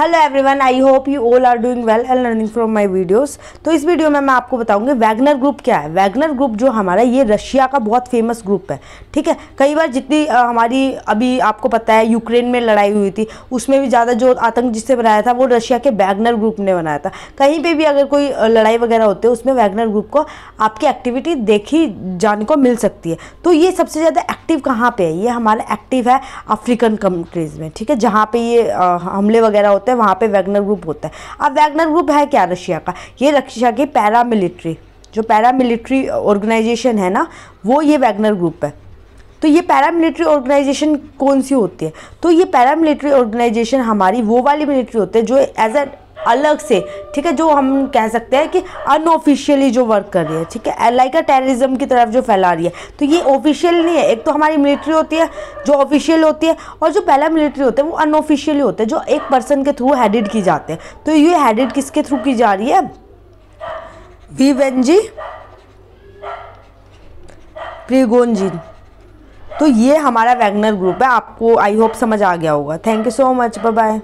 hello everyone I hope you all are doing well and learning from my videos तो इस video में मैं आपको बताऊंगी वैगनर ग्रुप क्या है वैगनर ग्रुप जो हमारा ये रशिया का बहुत फेमस ग्रुप है ठीक है कई बार जितनी आ, हमारी अभी आपको पता है यूक्रेन में लड़ाई हुई थी उसमें भी ज़्यादा जो आतंक जिससे बनाया था वो रशिया के वैगनर ग्रुप ने बनाया था कहीं पर भी अगर कोई लड़ाई वगैरह होती है उसमें वैगनर ग्रुप को आपकी एक्टिविटी देखी जाने को मिल सकती है तो ये सबसे ज़्यादा एक्टिव कहाँ पर है ये हमारा एक्टिव है अफ्रीकन कंट्रीज़ में ठीक है जहाँ पर ये हमले वगैरह होते होता है वहाँ पे वैगनर ग्रुप होता है अब वैगनर ग्रुप है क्या रशिया का ये रशिया की पैरामिलिट्री जो पैरामिलिट्री ऑर्गेनाइजेशन है ना वो ये वैगनर ग्रुप है तो ये पैरामिलिट्री ऑर्गेनाइजेशन कौन सी होती है तो ये पैरामिलिट्री ऑर्गेनाइजेशन हमारी वो वाली मिलिट्री होती है जो एज ए अलग से ठीक है जो हम कह सकते हैं कि अनऑफिशियली जो वर्क कर रही है ठीक है लाइक टेररिज्म की तरफ जो फैला रही है तो ये ऑफिशियल नहीं है एक तो हमारी मिलिट्री होती है जो ऑफिशियल होती है और जो पहला मिलिट्री होता है वो अनऑफिशियली होता है जो एक पर्सन के थ्रू हैडिड की जाते हैं तो ये हैडिड किसके थ्रू की जा रही है प्रिगोन जी तो ये हमारा वैगनर ग्रुप है आपको आई होप समझ आ गया होगा thank you so much bye